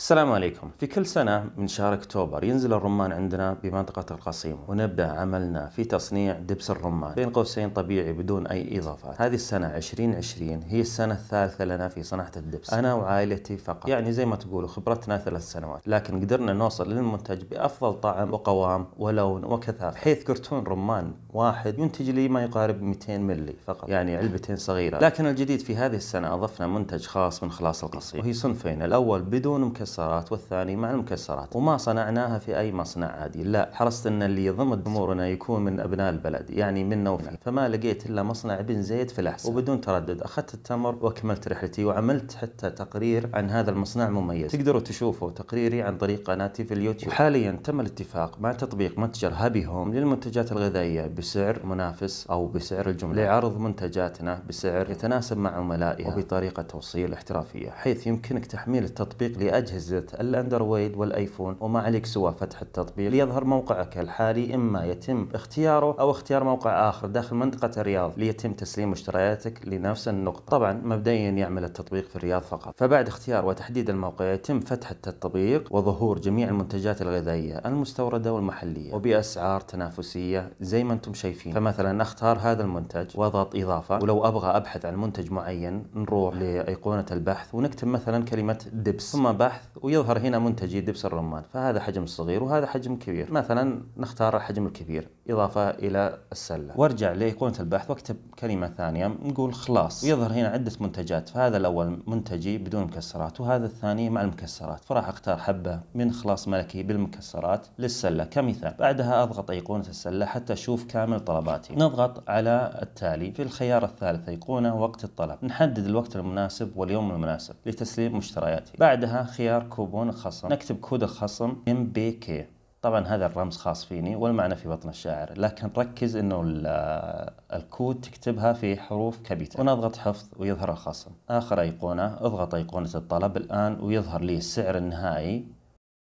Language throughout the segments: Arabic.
السلام عليكم في كل سنة من شهر أكتوبر ينزل الرمان عندنا بمنطقة القصيم ونبدأ عملنا في تصنيع دبس الرمان بين قوسين طبيعي بدون أي إضافات هذه السنة 2020 هي السنة الثالثة لنا في صناعة الدبس أنا وعائلتي فقط يعني زي ما تقولوا خبرتنا ثلاث سنوات لكن قدرنا نوصل للمنتج بأفضل طعم وقوام ولون وكثافة حيث كرتون رمان واحد ينتج لي ما يقارب 200 ملي فقط يعني علبتين صغيرة لكن الجديد في هذه السنة أضفنا منتج خاص من خلاص القصيم وهي صنفين الأول بدون مكسر المكسرات والثاني مع المكسرات وما صنعناها في أي مصنع عادي لا حرصت أن اللي يضم أمورنا يكون من أبناء البلد يعني منا وفي فما لقيت إلا مصنع بن زيد في الأحساء وبدون تردد أخذت التمر وأكملت رحلتي وعملت حتى تقرير عن هذا المصنع مميز تقدروا تشوفوا تقريري عن طريق قناتي في اليوتيوب حاليا تم الاتفاق مع تطبيق متجر هابي هوم للمنتجات الغذائية بسعر منافس أو بسعر الجملة لعرض منتجاتنا بسعر يتناسب مع عملائها وبطريقة توصيل احترافية حيث يمكنك تحميل التطبيق لأجل أجهزة الأندرويد والآيفون وما عليك سوى فتح التطبيق ليظهر موقعك الحالي إما يتم اختياره أو اختيار موقع آخر داخل منطقة الرياض ليتم تسليم مشترياتك لنفس النقطة طبعا مبدئيا يعمل التطبيق في الرياض فقط فبعد اختيار وتحديد الموقع يتم فتح التطبيق وظهور جميع المنتجات الغذائية المستوردة والمحلية وبأسعار تنافسية زي ما أنتم شايفين فمثلا أختار هذا المنتج واضغط إضافة ولو أبغى أبحث عن منتج معين نروح لأيقونة البحث ونكتب مثلا كلمة دبس ثم بحث البحث ويظهر هنا منتجي دبس الرمان فهذا حجم صغير وهذا حجم كبير مثلا نختار الحجم الكبير إضافة إلى السلة وارجع لأيقونة البحث واكتب كلمة ثانية نقول خلاص ويظهر هنا عدة منتجات فهذا الأول منتجي بدون مكسرات وهذا الثاني مع المكسرات فراح أختار حبة من خلاص ملكي بالمكسرات للسلة كمثال بعدها أضغط أيقونة السلة حتى أشوف كامل طلباتي نضغط على التالي في الخيار الثالث أيقونة وقت الطلب نحدد الوقت المناسب واليوم المناسب لتسليم مشترياتي بعدها خيار اختيار كوبون خصم نكتب كود خصم ام بي كي طبعا هذا الرمز خاص فيني والمعنى في بطن الشاعر لكن ركز انه آه، الكود تكتبها في حروف كابيتال ونضغط حفظ ويظهر الخصم اخر ايقونة اضغط ايقونة الطلب الان ويظهر لي السعر النهائي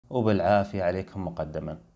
وبالعافية عليكم مقدما